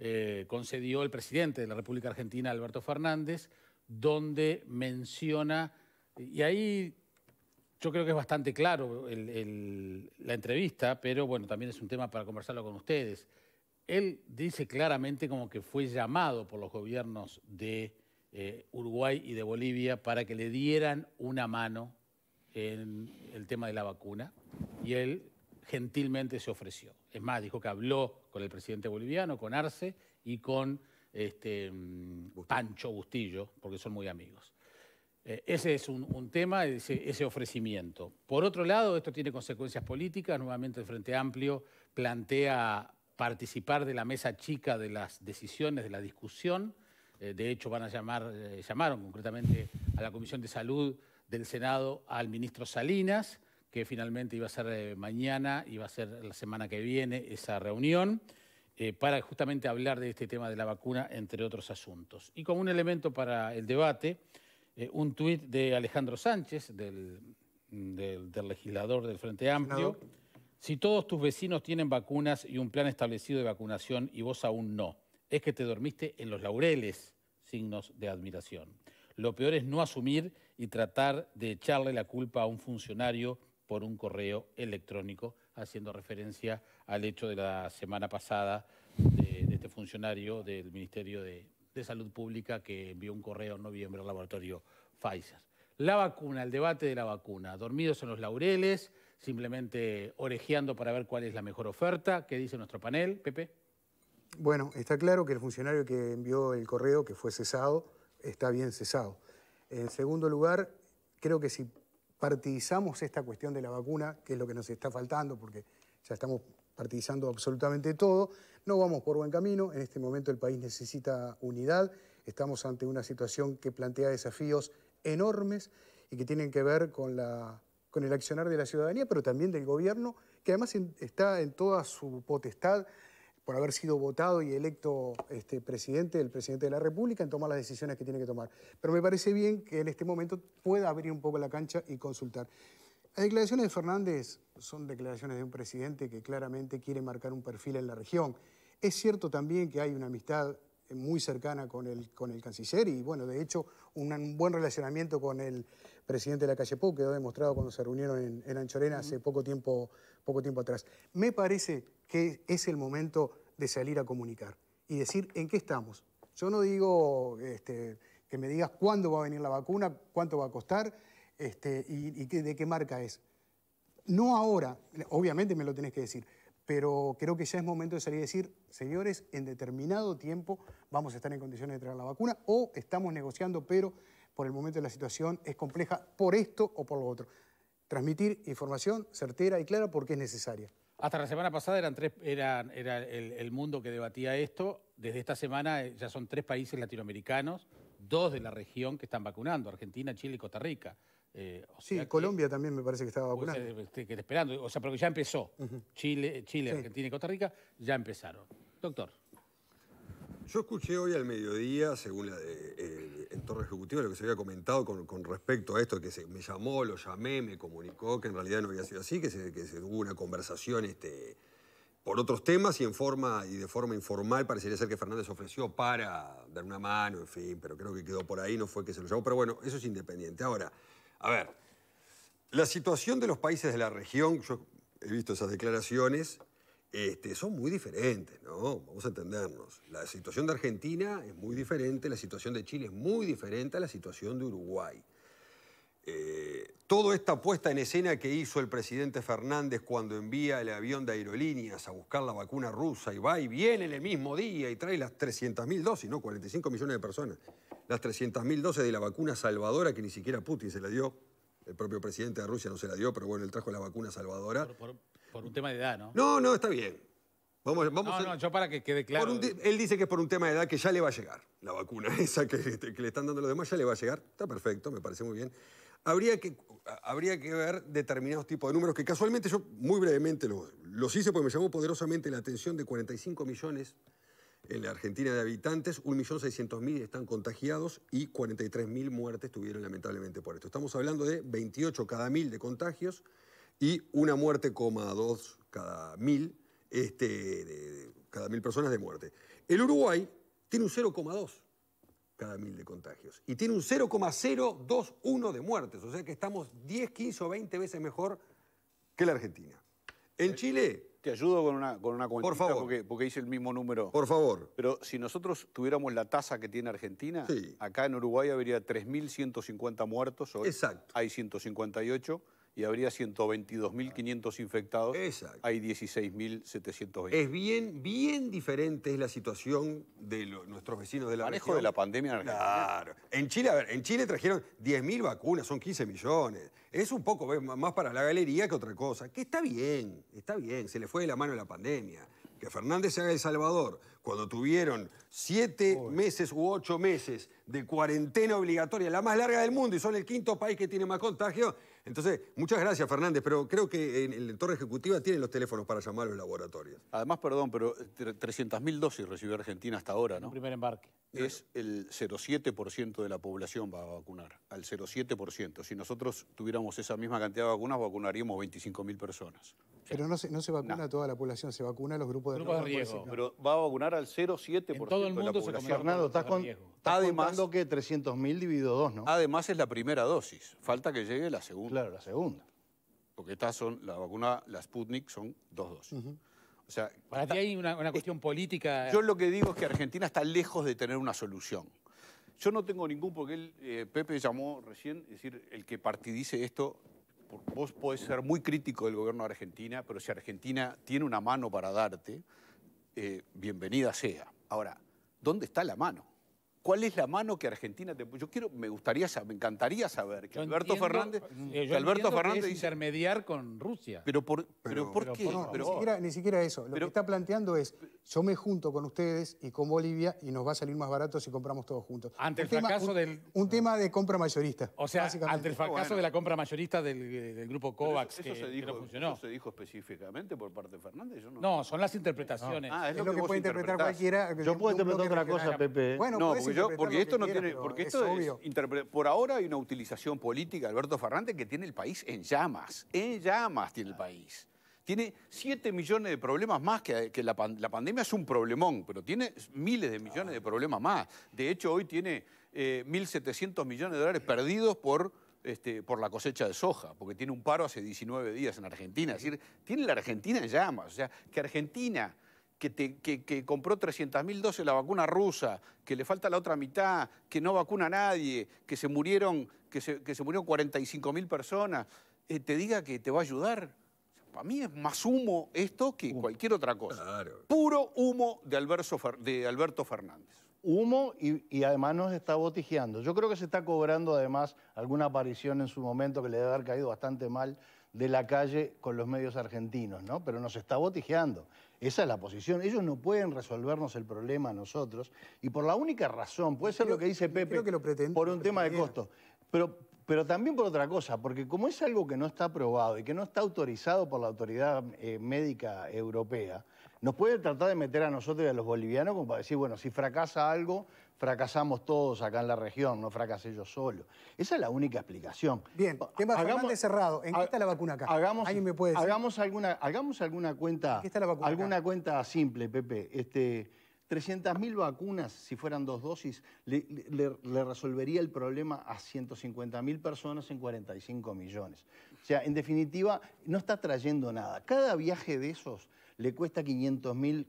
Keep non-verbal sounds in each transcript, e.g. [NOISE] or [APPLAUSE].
Eh, concedió el presidente de la República Argentina, Alberto Fernández, donde menciona, y ahí yo creo que es bastante claro la entrevista, pero bueno, también es un tema para conversarlo con ustedes. Él dice claramente como que fue llamado por los gobiernos de eh, Uruguay y de Bolivia para que le dieran una mano en el tema de la vacuna. Y él gentilmente se ofreció. Es más, dijo que habló con el presidente boliviano, con Arce y con este, mm, Pancho Bustillo, porque son muy amigos. Eh, ese es un, tema, ese, ofrecimiento. Por otro lado, esto tiene consecuencias políticas. Nuevamente el Frente Amplio plantea participar de la mesa chica de las decisiones, de la discusión. Eh, de hecho, van a llamar, eh, llamaron concretamente a la Comisión de Salud del Senado al ministro Salinas que finalmente iba a ser eh, mañana, iba a ser la semana que viene esa reunión, eh, para justamente hablar de este tema de la vacuna, entre otros asuntos. Y como un elemento para el debate, eh, un tuit de Alejandro Sánchez, del, legislador del Frente Amplio. Si todos tus vecinos tienen vacunas y un plan establecido de vacunación y vos aún no, es que te dormiste en los laureles, signos de admiración. Lo peor es no asumir y tratar de echarle la culpa a un funcionario por un correo electrónico, haciendo referencia al hecho de la semana pasada de, este funcionario del Ministerio de, de, Salud Pública que envió un correo en noviembre al laboratorio Pfizer. La vacuna, el debate de la vacuna, dormidos en los laureles, simplemente orejeando para ver cuál es la mejor oferta. ¿Qué dice nuestro panel, Pepe? Bueno, está claro que el funcionario que envió el correo, que fue cesado, está bien cesado. En segundo lugar, creo que si partidizamos esta cuestión de la vacuna, que es lo que nos está faltando, porque ya estamos partidizando absolutamente todo. No vamos por buen camino, en este momento el país necesita unidad, estamos ante una situación que plantea desafíos enormes y que tienen que ver con, la, con el accionar de la ciudadanía, pero también del gobierno, que además está en toda su potestad por haber sido votado y electo este, presidente, el presidente de la República, en tomar las decisiones que tiene que tomar. Pero me parece bien que en este momento pueda abrir un poco la cancha y consultar. Las declaraciones de Fernández son declaraciones de un presidente que claramente quiere marcar un perfil en la región. Es cierto también que hay una amistad muy cercana con el, con el canciller y, bueno, de hecho, un, buen relacionamiento con el presidente de la calle Pou quedó demostrado cuando se reunieron en, Anchorena hace poco tiempo, poco tiempo atrás. Me parece que es el momento de salir a comunicar y decir en qué estamos. Yo no digo este, que me digas cuándo va a venir la vacuna, cuánto va a costar este, y, de qué marca es. No ahora, obviamente me lo tenés que decir, pero creo que ya es momento de salir y decir, señores, en determinado tiempo vamos a estar en condiciones de traer la vacuna o estamos negociando, pero por el momento la situación es compleja por esto o por lo otro. Transmitir información certera y clara porque es necesaria. Hasta la semana pasada eran tres, era el, mundo que debatía esto. Desde esta semana eh, ya son tres países latinoamericanos, dos de la región que están vacunando, Argentina, Chile y Costa Rica. Eh, sí, sea Colombia también me parece que estaba vacunando. Este, que, esperando, o sea, porque ya empezó. Chile, Chile Argentina y Costa Rica ya empezaron. Doctor. Yo escuché hoy al mediodía, según la, eh, entorno ejecutivo, lo que se había comentado con, respecto a esto, que se, me llamó, lo llamé, me comunicó que en realidad no había sido así, que se, tuvo una conversación este, por otros temas y, en forma, y de forma informal parecería ser que Fernández ofreció para dar una mano, en fin, pero creo que quedó por ahí, no fue que se lo llamó. Pero bueno, eso es independiente. Ahora, a ver, la situación de los países de la región, yo he visto esas declaraciones, este, son muy diferentes, ¿no? Vamos a entendernos. La situación de Argentina es muy diferente, la situación de Chile es muy diferente a la situación de Uruguay. Eh, toda esta puesta en escena que hizo el presidente Fernández cuando envía el avión de aerolíneas a buscar la vacuna rusa y va y viene en el mismo día y trae las 300.000 dosis, no 45 millones de personas, las 300.000 dosis de la vacuna salvadora que ni siquiera Putin se la dio, el propio presidente de Rusia no se la dio, pero bueno, él trajo la vacuna salvadora. Por un tema de edad, ¿no? No, no, está bien. Vamos, vamos no, no, yo para que quede claro. él dice que es por un tema de edad que ya le va a llegar. La vacuna [LAUGHS] esa este, que, le están dando los demás ya le va a llegar. Está perfecto, me parece muy bien. Habría que, habría que ver determinados tipos de números que casualmente yo muy brevemente los, hice porque me llamó poderosamente la atención de 45 millones en la Argentina de habitantes, 1.600.000 están contagiados y 43.000 muertes tuvieron lamentablemente por esto. Estamos hablando de 28 cada mil de contagios y una muerte, coma dos cada mil, este, cada mil personas de muerte. El Uruguay tiene un 0,2 cada mil de contagios y tiene un 0,021 de muertes, o sea que estamos 10, 15 o 20 veces mejor que la Argentina. En eh, Chile... Te ayudo con una, con por favor. Porque, porque hice el mismo número. Por favor. Pero si nosotros tuviéramos la tasa que tiene Argentina, acá en Uruguay habría 3.150 muertos hoy. Exacto. Hay 158 y habría 122.500 infectados. Exacto. Hay 16.720. Es bien, bien diferente es la situación de nuestros vecinos de la Manejo de la pandemia en Argentina. Claro. En Chile, en Chile trajeron 10.000 vacunas, son 15 millones. Es un poco más para la galería que otra cosa. Que está bien, está bien, se le fue de la mano la pandemia. Que Fernández se haga El Salvador, cuando tuvieron 7 meses u 8 meses de cuarentena obligatoria, la más larga del mundo, y son el quinto país que tiene más contagios, entonces, muchas gracias, Fernández, pero creo que en, el la Torre Ejecutiva tienen los teléfonos para llamar a los laboratorios. Además, perdón, pero 300.000 dosis recibió Argentina hasta ahora, ¿no? el primer embarque. Es el 0,7% de la población va a vacunar, al 0,7%. Si nosotros tuviéramos esa misma cantidad de vacunas, vacunaríamos 25.000 personas. Pero no se, vacuna toda la población, se vacuna los grupos de, riesgo. Pero va a vacunar al 0,7% todo el mundo de la población. Fernando, estás, con, estás contando que 300.000 dividido 2, ¿no? Además es la primera dosis, falta que llegue la segunda claro, la segunda. Porque estas son, la vacuna, las Sputnik, son dos dos O sea, Para ti hay una, eh, cuestión política. Eh. Yo lo que digo es que Argentina está lejos de tener una solución. Yo no tengo ningún, porque eh, Pepe llamó recién, es decir, el que partidice esto, vos podés ser muy crítico del gobierno de Argentina, pero si Argentina tiene una mano para darte, bienvenida sea. Ahora, ¿dónde está la mano? ¿Cuál es la mano que Argentina te Yo quiero, me gustaría, me encantaría saber que Alberto Fernández. Eh, Alberto Fernández intermediar con Rusia. Pero por, pero, ¿por qué? ni, siquiera, eso. Lo que está planteando es: yo me junto con ustedes y con Bolivia y nos va a salir más barato si compramos todos juntos. Ante un el fracaso del. Un tema de compra mayorista. O sea, ante el fracaso de la compra mayorista del, grupo COVAX. Eso, se dijo, funcionó. se dijo específicamente por parte de Fernández. no... son las interpretaciones. Ah, es, lo que, puede interpretar cualquiera. Yo, puedo interpretar otra cosa, Pepe. Bueno, pues porque esto no tiene, por ahora hay una utilización política Alberto Ferrante que tiene el país en llamas, en llamas tiene el país. Tiene 7 millones de problemas más que, la, pandemia es un problemón, pero tiene miles de millones de problemas más. De hecho, hoy tiene 1.700 eh, millones de dólares perdidos por este, por la cosecha de soja, porque tiene un paro hace 19 días en Argentina. Es decir, tiene la Argentina en llamas. O sea, que Argentina que, que, compró 300.000 dosis la vacuna rusa, que le falta la otra mitad, que no vacuna a nadie, que se murieron, que que se 45.000 personas, eh, te diga que te va a ayudar. Para mí es más humo esto que cualquier otra cosa. Puro humo de, Alberto, Fernández. Humo y, y, además nos está botijeando. Yo creo que se está cobrando además alguna aparición en su momento que le debe haber caído bastante mal de la calle con los medios argentinos, ¿no? Pero nos está botijeando. Esa es la posición. Ellos no pueden resolvernos el problema a nosotros y por la única razón, puede ser lo que dice Pepe, por un tema de costo, pero, pero también por otra cosa, porque como es algo que no está aprobado y que no está autorizado por la Autoridad eh, Médica Europea, nos puede tratar de meter a nosotros y a los bolivianos como para decir, bueno, si fracasa algo, fracasamos todos acá en la región, no fracasé yo solo. Esa es la única explicación. Bien, tema ah, Fernández cerrado. ¿En qué está la vacuna acá? Hagamos, ¿Alguien me puede Hagamos alguna, hagamos alguna cuenta. Alguna cuenta simple, Pepe. Este, 300.000 vacunas, si fueran dos dosis, le, resolvería el problema a 150.000 personas en 45 millones. O sea, en definitiva, no está trayendo nada. Cada viaje de esos le cuesta 500 mil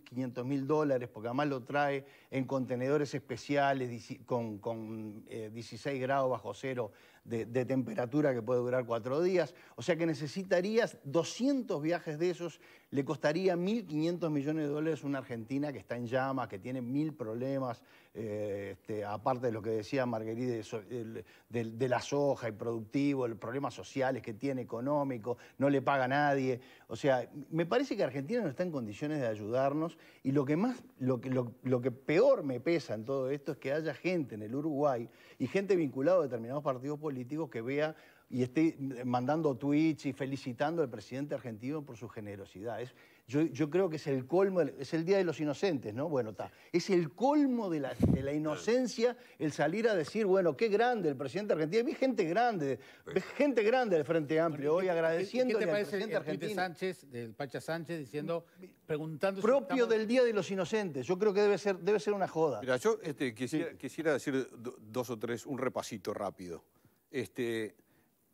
dólares, porque además lo trae en contenedores especiales con, 16 eh, grados bajo cero de, temperatura que puede durar cuatro días. O sea que necesitarías 200 viajes de esos, le costaría 1.500 millones de dólares a una Argentina que está en llamas, que tiene mil problemas, eh, este, aparte de lo que decía Marguerite de, la soja y productivo, los problemas sociales que tiene, económico, no le paga a nadie. O sea, me parece que Argentina no está en condiciones de ayudarnos y lo que más, lo lo, lo que peor peor me pesa en todo esto es que haya gente en el Uruguay y gente vinculada a determinados partidos políticos que vea y esté mandando tweets y felicitando al presidente argentino por su generosidad. Yo, creo que es el colmo, es el Día de los Inocentes, ¿no? Bueno, está. Es el colmo de la, de la, inocencia el salir a decir, bueno, qué grande el presidente argentino. Vi gente grande, gente grande del Frente Amplio hoy agradeciendo al presidente el argentino. Sánchez, del Pacha Sánchez, diciendo, preguntando... Propio del Día de los Inocentes. Yo creo que debe ser, debe ser una joda. Mira, yo este, quisiera, decir dos o tres, un repasito rápido. Este,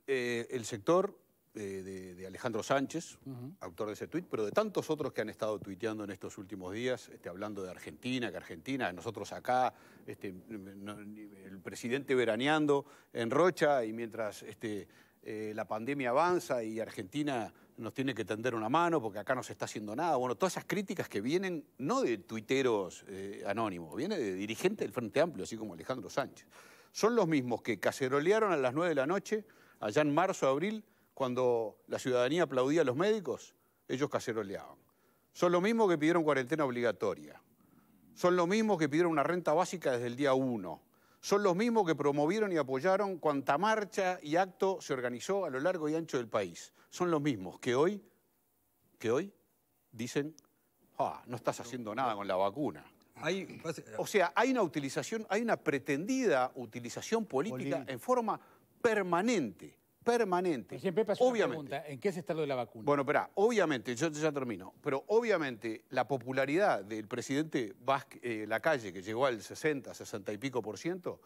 eh, el sector eh, de, Alejandro Sánchez, autor de ese tuit, pero de tantos otros que han estado tuiteando en estos últimos días, este, hablando de Argentina, que Argentina, nosotros acá, este, el presidente veraneando en Rocha y mientras este, eh, la pandemia avanza y Argentina nos tiene que tender una mano porque acá no se está haciendo nada. Bueno, todas esas críticas que vienen no de tuiteros eh, anónimos, vienen de dirigentes del Frente Amplio, así como Alejandro Sánchez. Son los mismos que cacerolearon a las 9 de la noche, allá en marzo, abril, cuando la ciudadanía aplaudía a los médicos, ellos caceroleaban. Son lo mismos que pidieron cuarentena obligatoria. Son los mismos que pidieron una renta básica desde el día uno. Son los mismos que promovieron y apoyaron cuanta marcha y acto se organizó a lo largo y ancho del país. Son los mismos que hoy, que hoy dicen, ah, no estás haciendo nada con la vacuna. o sea, hay una utilización, hay una pretendida utilización política en forma permanente permanente. obviamente, ¿en qué se está lo de la vacuna? Bueno, pero obviamente, yo ya termino, pero obviamente la popularidad del presidente Vázquez, eh, la calle que llegó al 60, 60 y pico por ciento,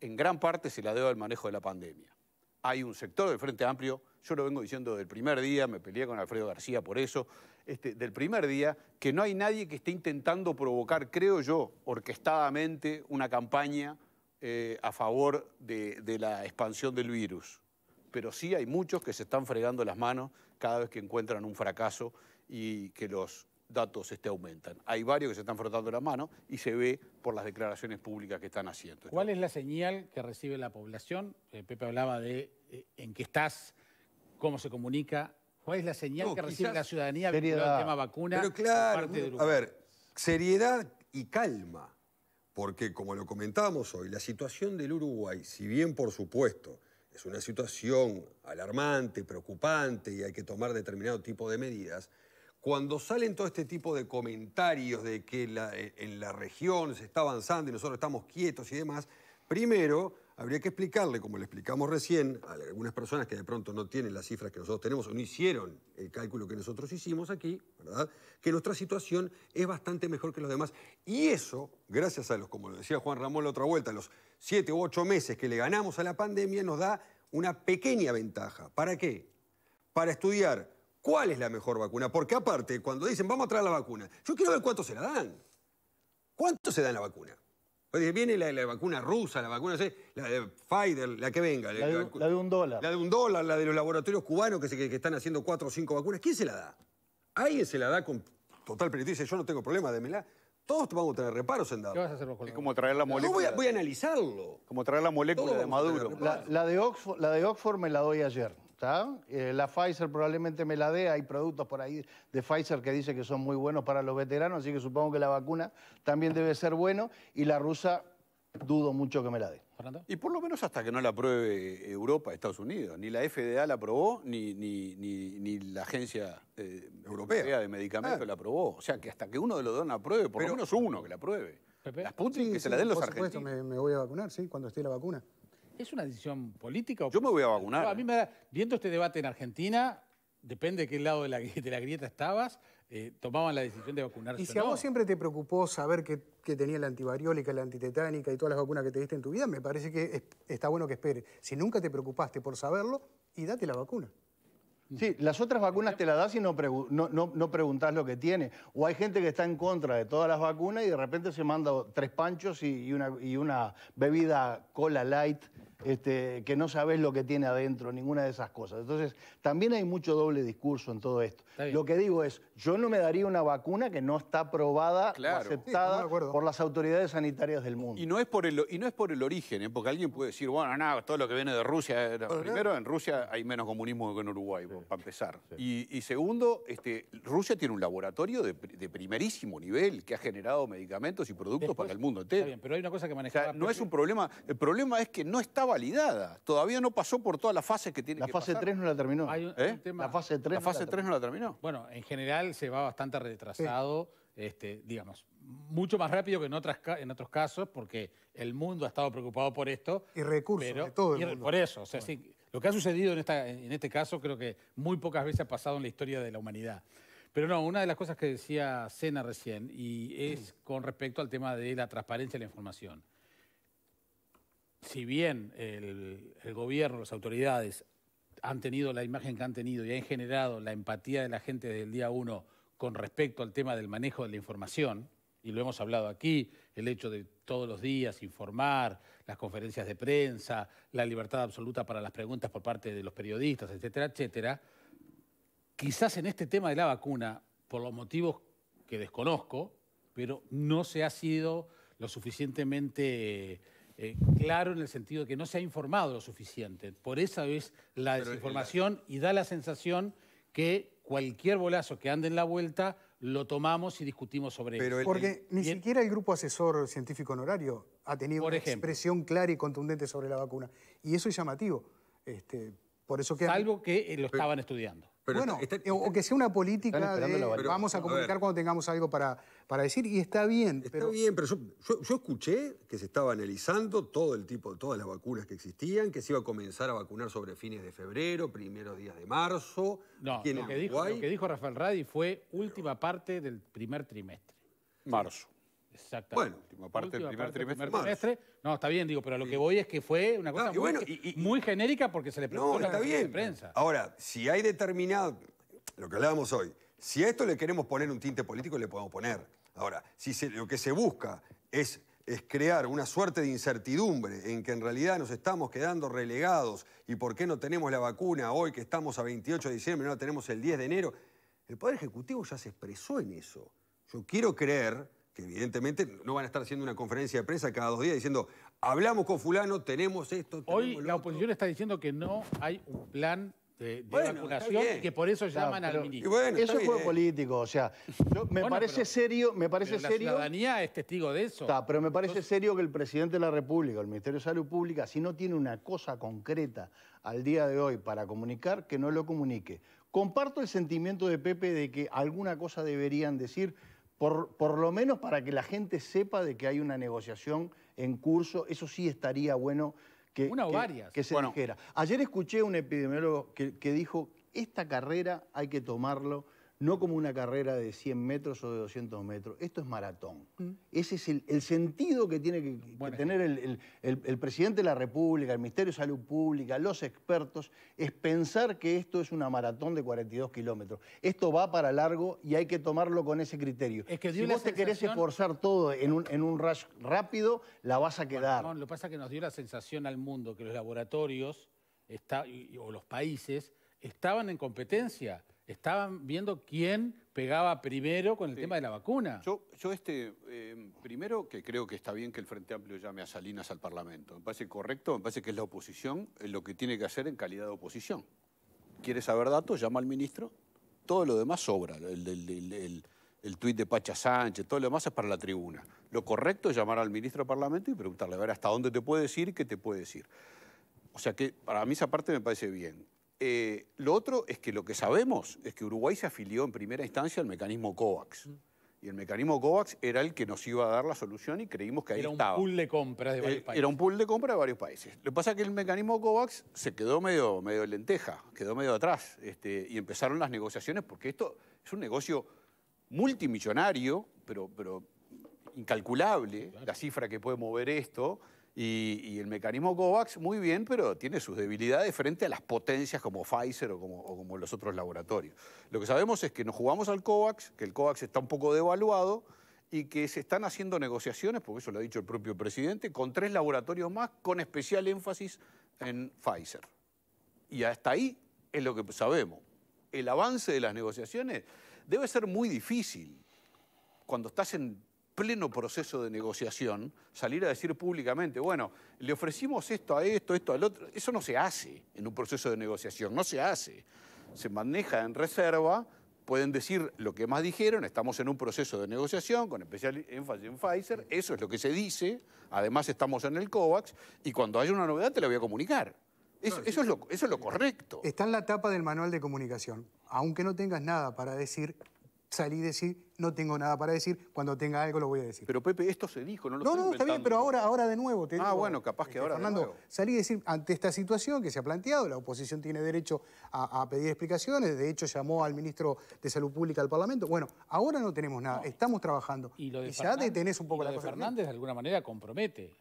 en gran parte se la debe al manejo de la pandemia. Hay un sector del Frente Amplio, yo lo vengo diciendo del primer día, me peleé con Alfredo García por eso, este, del primer día, que no hay nadie que esté intentando provocar, creo yo, orquestadamente una campaña eh, a favor de la expansión del virus pero sí hay muchos que se están fregando las manos cada vez que encuentran un fracaso y que los datos este, aumentan. Hay varios que se están frotando las manos y se ve por las declaraciones públicas que están haciendo. ¿Cuál es la señal que recibe la población? Eh, Pepe hablaba de eh, en qué estás, cómo se comunica. ¿Cuál es la señal que recibe la ciudadanía vinculada el tema vacuna? Pero claro, a ver, seriedad y calma, porque como lo comentábamos hoy, la situación del Uruguay, si bien por supuesto es una situación alarmante, preocupante y hay que tomar determinado tipo de medidas, cuando salen todo este tipo de comentarios de que eh, en la región se está avanzando y nosotros estamos quietos y demás, primero habría que explicarle, como le explicamos recién, a algunas personas que de pronto no tienen las cifras que nosotros tenemos o no hicieron el cálculo que nosotros hicimos aquí, ¿verdad? Que nuestra situación es bastante mejor que los demás. Y eso, gracias a los, como lo decía Juan Ramón la otra vuelta, los siete u ocho meses que le ganamos a la pandemia nos da una pequeña ventaja. ¿Para qué? Para estudiar cuál es la mejor vacuna. Porque aparte, cuando dicen vamos a traer la vacuna, yo quiero ver cuánto se la dan. ¿Cuánto se da la vacuna? viene la, vacuna rusa, la vacuna, la de Pfizer, la que venga. La de, un dólar. La de un dólar, la de los laboratorios cubanos que, están haciendo cuatro o cinco vacunas. ¿Quién se la da? ¿Alguien se la da con total plenitud? Dice, yo no tengo problema, démela. Todos vamos a tener reparos en dado. ¿Qué vas a hacer con Es como traer la molécula. voy a, analizarlo. Como traer la molécula de Maduro. La, de Oxford, la de Oxford me la doy ayer. Eh, la Pfizer probablemente me la dé. Hay productos por ahí de Pfizer que dice que son muy buenos para los veteranos, así que supongo que la vacuna también debe ser buena. Y la rusa dudo mucho que me la dé. Y por lo menos hasta que no la apruebe eh, Europa, Estados Unidos. Ni la FDA la aprobó, ni, la Agencia eh, Europea. de Medicamentos ah. la aprobó. O sea, que hasta que uno de los dos la apruebe, por lo menos uno que la apruebe. Las Putin que se la den los por me, voy a vacunar, sí, cuando esté la vacuna. ¿Es una decisión política? Yo me voy a vacunar. a mí me viendo este debate en Argentina, depende de qué lado de la, de la grieta estabas, eh, tomaban la decisión de vacunarse. ¿Y si a vos siempre te preocupó saber que, tenía la antivariólica, la antitetánica y todas las vacunas que te diste en tu vida, me parece que está bueno que esperes. Si nunca te preocupaste por saberlo, y date la vacuna. Sí, las otras vacunas te las das y no, preguntás lo que tiene. O hay gente que está en contra de todas las vacunas y de repente se manda tres panchos y una bebida cola light este, que no sabes lo que tiene adentro, ninguna de esas cosas. Entonces, también hay mucho doble discurso en todo esto. Lo que digo es, yo no me daría una vacuna que no está aprobada aceptada por las autoridades sanitarias del mundo. Y no es por el, y no es por el origen, ¿eh? porque alguien puede decir, bueno, nada, todo lo que viene de Rusia... Eh, Primero, en Rusia hay menos comunismo que en Uruguay, para empezar. Y, segundo, este, Rusia tiene un laboratorio de, primerísimo nivel que ha generado medicamentos y productos para el mundo entero. pero hay una cosa que manejar no es un problema... El problema es que no estaba Todavía no pasó por todas las fases que tiene la fase 3 no la terminó. ¿Eh? La fase 3, no, la terminó. Bueno, en general se va bastante retrasado, este, digamos, mucho más rápido que en, otras, en otros casos, porque el mundo ha estado preocupado por esto. Y recursos todo el mundo. Por eso, o lo que ha sucedido en, en este caso creo que muy pocas veces ha pasado en la historia de la humanidad. Pero no, una de las cosas que decía Sena recién, y es mm. con respecto al tema de la transparencia de la información si bien el, gobierno, las autoridades han tenido la imagen que han tenido y han generado la empatía de la gente desde el día uno con respecto al tema del manejo de la información, y lo hemos hablado aquí, el hecho de todos los días informar, las conferencias de prensa, la libertad absoluta para las preguntas por parte de los periodistas, etcétera, etcétera, quizás en este tema de la vacuna, por los motivos que desconozco, pero no se ha sido lo suficientemente eh, claro en el sentido de que no se ha informado lo suficiente. Por esa es la desinformación y da la sensación que cualquier bolazo que ande en la vuelta lo tomamos y discutimos sobre Pero Porque ni siquiera el grupo asesor científico honorario ha tenido una expresión clara y contundente sobre la vacuna. Y eso es llamativo. Este, por eso que... Salvo que eh, lo estaban estudiando. bueno, eh, o que sea una política vamos a comunicar cuando tengamos algo para, para decir y está bien. Está bien, pero yo, escuché que se estaba analizando todo el tipo, todas las vacunas que existían, que se iba a comenzar a vacunar sobre fines de febrero, primeros días de marzo. No, lo que, dijo, lo que, dijo, Rafael Radi fue última parte del primer trimestre. Marzo. Exactamente. Bueno, aparte del primer, trimestre, No, está bien, digo, pero lo que voy es que fue una cosa muy, muy, genérica porque se le preguntó no, a la bien. prensa. Ahora, si hay determinado, lo que hablábamos hoy, si a esto le queremos poner un tinte político, le podemos poner. Ahora, si lo que se busca es, crear una suerte de incertidumbre en que en realidad nos estamos quedando relegados y por qué no tenemos la vacuna hoy que estamos a 28 de diciembre, no la tenemos el 10 de enero, el Poder Ejecutivo ya se expresó en eso. Yo quiero creer que evidentemente no van a estar haciendo una conferencia de prensa cada dos días diciendo, hablamos con fulano, tenemos esto. Tenemos Hoy la oposición está diciendo que no hay un plan de, vacunación y que por eso llaman al ministro. eso es político, o sea, me parece serio, me parece serio. La ciudadanía es testigo de eso. pero me parece serio que el presidente de la República, el Ministerio de Salud Pública, si no tiene una cosa concreta al día de hoy para comunicar, que no lo comunique. Comparto el sentimiento de Pepe de que alguna cosa deberían decir por, por, lo menos para que la gente sepa de que hay una negociación en curso, eso sí estaría bueno que, se dijera. Ayer escuché a un epidemiólogo que dijo, esta carrera hay que tomarlo no como una carrera de 100 metros o de 200 metros, esto es maratón. Mm. Ese es el, sentido que tiene que, tener el, presidente de la República, el Ministerio de Salud Pública, los expertos, es pensar que esto es una maratón de 42 kilómetros. Esto va para largo y hay que tomarlo con ese criterio. si vos te querés esforzar todo en un, en rush rápido, la vas a quedar. lo que pasa es que nos dio la sensación al mundo que los laboratorios está, o los países estaban en competencia estaban viendo quién pegaba primero con el tema de la vacuna. Yo, este, eh, primero que creo que está bien que el Frente Amplio llame a Salinas al Parlamento. Me parece correcto, me parece que es la oposición eh, lo que tiene que hacer en calidad de oposición. ¿Quiere saber datos? Llama al ministro. Todo lo demás sobra. El, el, tuit de Pacha Sánchez, todo lo demás es para la tribuna. Lo correcto es llamar al ministro al Parlamento y preguntarle a ver hasta dónde te puede decir y qué te puede decir. O sea que para mí esa parte me parece bien. Eh, lo otro es que lo que sabemos es que Uruguay se afilió en primera instancia al mecanismo COVAX. Mm. Y el mecanismo COVAX era el que nos iba a dar la solución y creímos que ahí estaba. Era un pool de compra de varios eh, países. Era un pool de compra de varios países. Lo que pasa es que el mecanismo COVAX se quedó medio, medio lenteja, quedó medio atrás. Este, y empezaron las negociaciones porque esto es un negocio multimillonario, pero, pero incalculable, la cifra que puede mover esto. Y, el mecanismo COVAX, muy bien, pero tiene sus debilidades frente a las potencias como Pfizer o como, como, los otros laboratorios. Lo que sabemos es que nos jugamos al COVAX, que el COVAX está un poco devaluado y que se están haciendo negociaciones, porque eso lo ha dicho el propio presidente, con tres laboratorios más, con especial énfasis en Pfizer. Y hasta ahí es lo que sabemos. El avance de las negociaciones debe ser muy difícil cuando estás en pleno proceso de negociación, salir a decir públicamente, bueno, le ofrecimos esto a esto, esto al otro, eso no se hace en un proceso de negociación, no se hace. Se maneja en reserva, pueden decir lo que más dijeron, estamos en un proceso de negociación con especial énfasis en Pfizer, eso es lo que se dice, además estamos en el COVAX y cuando haya una novedad te la voy a comunicar. eso, es lo, eso es lo correcto. Está en la tapa del manual de comunicación. Aunque no tengas nada para decir, Salí y decir, no tengo nada para decir, cuando tenga algo lo voy a decir. Pero Pepe, esto se dijo, no lo No, no, está bien, pero ahora, ahora de nuevo. ah, bueno, capaz que este, ahora Fernando, salí y decir, ante esta situación que se ha planteado, la oposición tiene derecho a, pedir explicaciones, de hecho llamó al ministro de Salud Pública al Parlamento. Bueno, ahora no tenemos nada, estamos trabajando. Y, lo de y ya detenés un poco la de Fernández de alguna manera compromete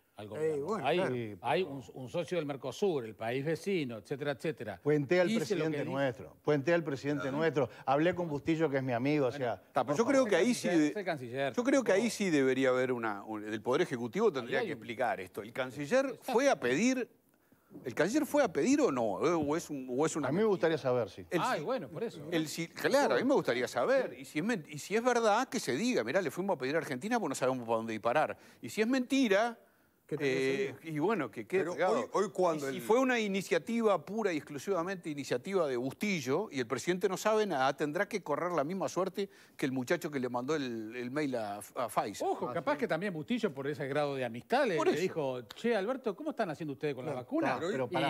hay, un, socio del Mercosur, el país vecino, etcétera, etcétera. Puente al presidente nuestro. Puente al presidente nuestro. Hablé con Bustillo, que es mi amigo, o sea... yo creo que ahí sí... yo creo que ahí sí debería haber una... el Poder Ejecutivo tendría que explicar esto. El canciller fue a pedir ¿El canciller fue a pedir o no? Eh, es, A mí me gustaría saber, si. Ay, bueno, por eso. claro, a mí me gustaría saber. Y si, es, y si es verdad, que se diga. Mirá, le fuimos a pedir a Argentina porque no sabemos para dónde disparar. Y si es mentira, eh, y bueno, que quede hoy, cuando y, fue una iniciativa pura y exclusivamente iniciativa de Bustillo, y el presidente no sabe nada, tendrá que correr la misma suerte que el muchacho que le mandó el, mail a, a Pfizer. Ojo, ah, capaz que también Bustillo, por ese grado de amistad, le, dijo, che, Alberto, ¿cómo están haciendo ustedes con la vacuna?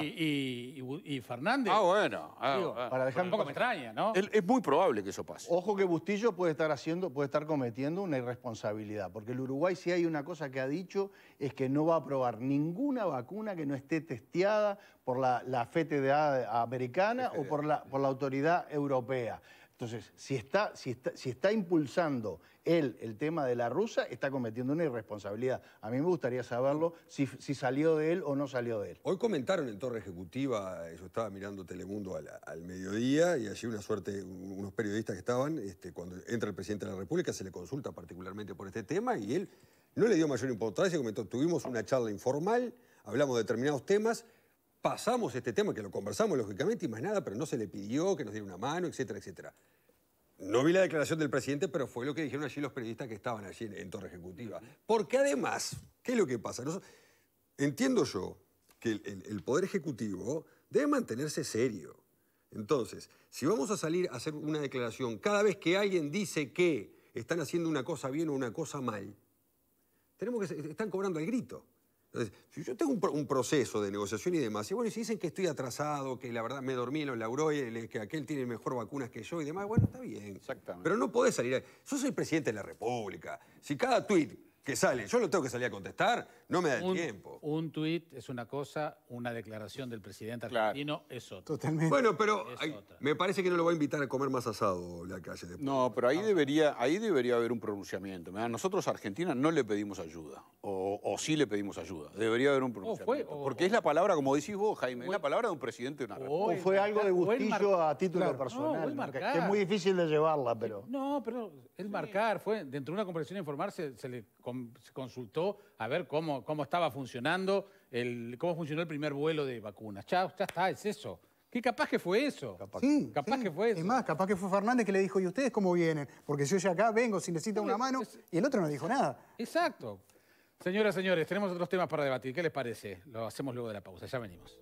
y, Fernández. Ah, bueno. Ah, para dejar... Un poco me extraña, ¿no? es muy probable que eso pase. Ojo que Bustillo puede estar haciendo, puede estar cometiendo una irresponsabilidad, porque el Uruguay, si hay una cosa que ha dicho, es que no va va a aprobar ninguna vacuna que no esté testeada por la, la FTDA americana o por la, por la autoridad europea. Entonces, si está, si si está impulsando él el tema de la rusa, está cometiendo una irresponsabilidad. A mí me gustaría saberlo si, salió de él o no salió de él. Hoy comentaron en Torre Ejecutiva, yo estaba mirando Telemundo al, al mediodía y allí una suerte, unos periodistas que estaban, este, cuando entra el presidente de la República se le consulta particularmente por este tema y él no le dio mayor importancia, comentó, tuvimos una charla informal, hablamos de determinados temas, pasamos este tema, que lo conversamos lógicamente y más nada, pero no se le pidió que nos diera una mano, etcétera, etcétera. No vi la declaración del presidente, pero fue lo que dijeron allí los periodistas que estaban allí en, Torre Ejecutiva. Porque además, ¿qué es lo que pasa? entiendo yo que el Poder Ejecutivo debe mantenerse serio. Entonces, si vamos a salir a hacer una declaración cada vez que alguien dice que están haciendo una cosa bien o una cosa mal, que, están cobrando el grito. Entonces, si yo tengo un, proceso de negociación y demás, y bueno, si dicen que estoy atrasado, que la verdad me dormí en los laureles, que aquel tiene mejor vacunas que yo y demás, bueno, está bien. Exactamente. Pero no podés salir. Yo soy presidente de la República. Si cada tweet que sale. Yo lo tengo que salir a contestar, no me da el tiempo. Un tuit es una cosa, una declaración del presidente argentino es otra. Totalmente. Bueno, pero me parece que no lo va a invitar a comer más asado la calle. Después. No, pero ahí ah. debería, ahí debería haber un pronunciamiento. nosotros a Argentina no le pedimos ayuda, o, sí le pedimos ayuda. Debería haber un pronunciamiento. porque es la palabra, como decís vos, Jaime, es la palabra de un presidente de una O, fue algo de gustillo a título personal, es muy difícil de llevarla, pero... No, pero el marcar fue, dentro de una conversación informal se le se consultó a ver cómo, cómo estaba funcionando, el, cómo funcionó el primer vuelo de vacunas. Ya, ya está, es eso. ¿Qué capaz que fue eso. Capaz, que fue eso. Es más, capaz que fue Fernández que le dijo, ¿y ustedes cómo vienen? Porque yo ya acá vengo, si necesita una mano, y el otro no dijo nada. Exacto. Señoras, señores, tenemos otros temas para debatir. ¿Qué les parece? Lo hacemos luego de la pausa. Ya venimos.